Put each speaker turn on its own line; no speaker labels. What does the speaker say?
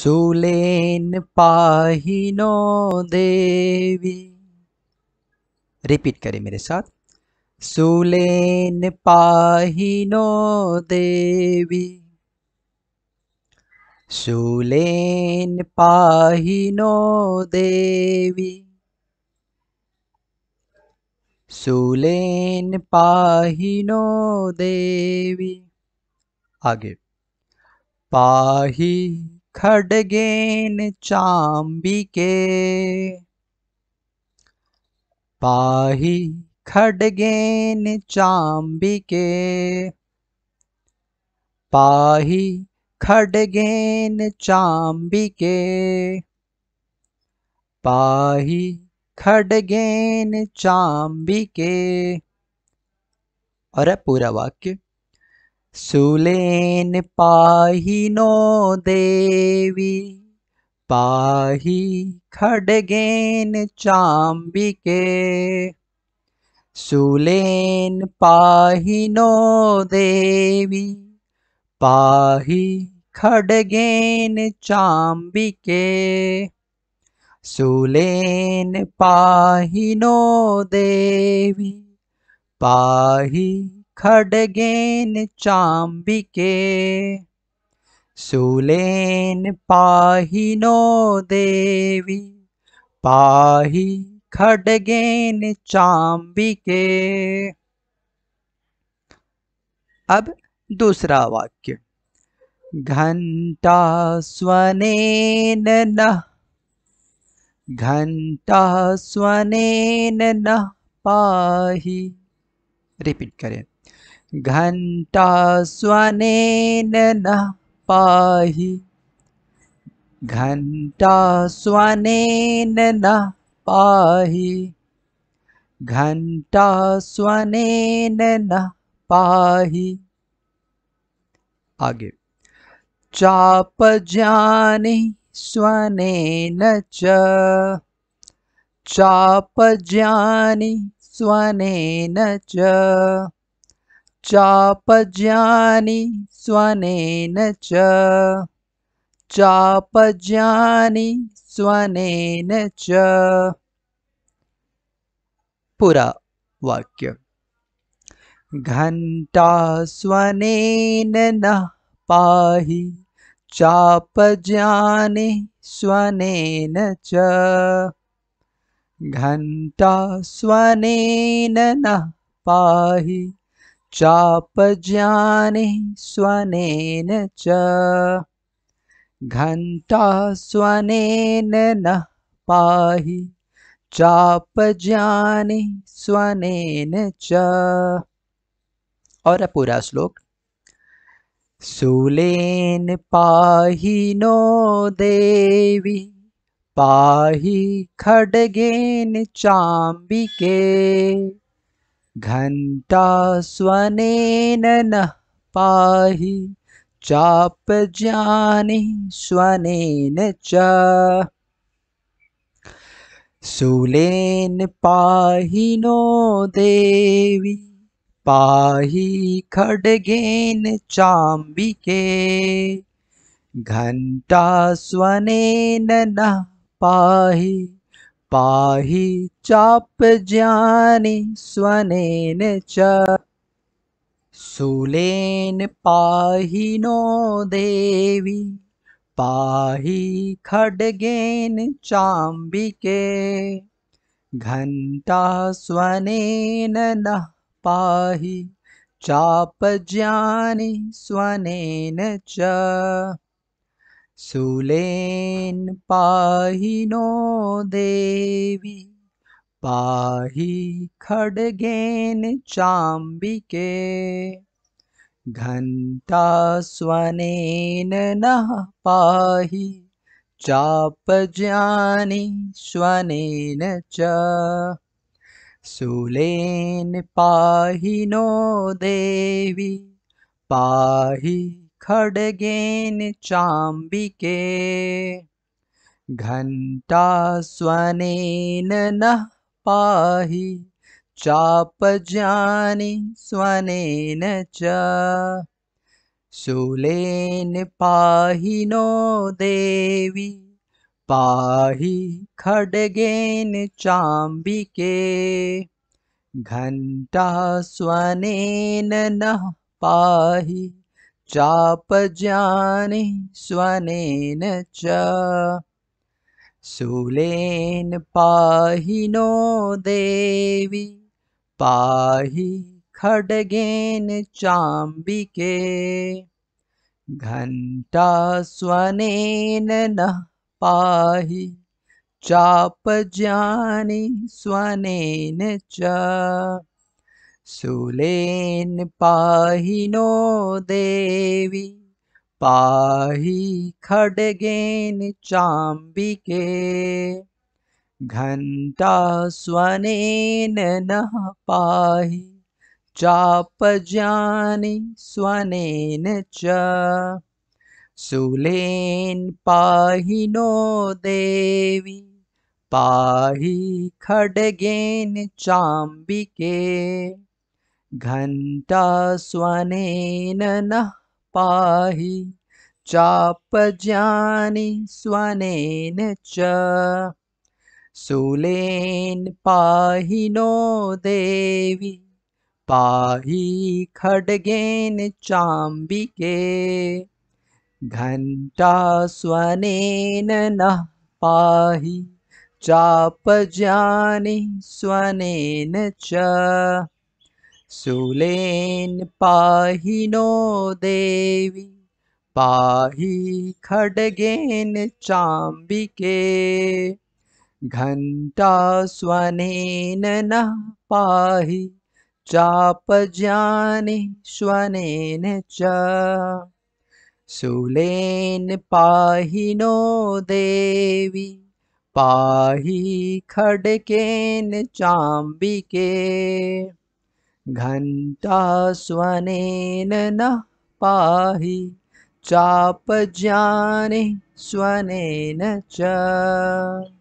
सुलेन पाहिनो देवी repeat करें मेरे साथ सुलेन पाहिनो देवी सुलेन पाहिनो देवी सुलेन पाहिनो देवी आगे पाही खडगेन चाम्बिके पाही खडगेन चाम्बिके पाही खडगेन चाम्बिके पाही खडगेन चाम्बिके और पूरा वाक्य सुलेन पाहि नो देवी पाही खडगेन चाम्बिके सुलेन पाहि नो देवी पाही खड़गेन चाम्बिके सुलेन पाहि नो देवी पाही खडगेन चाम्बिके सुलेन पाहिनो नो देवी पाहि खडगेन चाम्बिके अब दूसरा वाक्य घंटा स्वनेन न घंटा स्वनेन न पाही रिपीट करें घंटा स्वन न पाहि घंटा स्वन न पाहि घंटा स्वन न पाहि आगे चाप जानी स्वनेन च चाप जानी स्वनेन च चापज्ञानि स्वनेन च चापज्ञानि स्वनेन च पूरा वाक्य घंटा स्वनेन न पाही चापज्ञानि स्वनेन च घंटा स्वनेन न पाही चापज्ञाने स्वनेन च घण्टा स्वनेन नः पाहि चापज्ञाने स्वनेन च और पूरा श्लोक सुलेन पाहि नो देवी पाहि खड़गेन चाम्बिके घंटा स्वनेन न पाही चाप ज्ञानी स्वनेन च शूलेन पाहि नो देवी पाही खड़गेन चाम्बिके घण्टास्वनेन न पाही पाहि चाप ज्ञानि स्वनेन च शूलेन पाहि नो देवि पाहि खड्गेन चाम्बिके स्वनेन नः पाहि चाप ज्ञानि स्वनेन च सुलेन पाहिनो देवी पाहि खड्गेन चाम्बिके स्वनेन न पाहि स्वनेन च सुलेन पाहिनो देवी पाहि खड्गेन चाम्बिके घण्टास्वनेन नः पाहि चापज्ञानि स्वनेन च शूलेन पाहि नो देवी पाहि खड्गेन चाम्बिके घण्टास्वनेन न पाही चापज्ञानि स्वनेन च शूलेन पाहि नो देवी पाहि खड्गेन चाम्बिके स्वनेन नः पाहि चापज्ञानि स्वनेन च सुलेन पाहिनो देवी पाहि खड्गेन चाम्बिके घण्टास्वनेन नः पाहि चापज्यानि स्वनेन च सुलेन पाहि नो देवी पाहि खड्गेन चाम्बिके घण्टास्वनेन नः पाहि चाप स्वनेन च सुलेन पाहि नो देवि पाहि खड्गेन चाम्बिके घण्टास्वनेन नः पाहि चापज्ञानि स्वनेन च सुलेन पाहि नो देवी पाहि खड्गेन चाम्बिके न नः पाहि चापज्यानि स्वनेन च सुलेन पाहि नो देवी पाहि खड्गेन चाम्बिके स्वनेन न पाहि चापज्ञाने स्वनेन च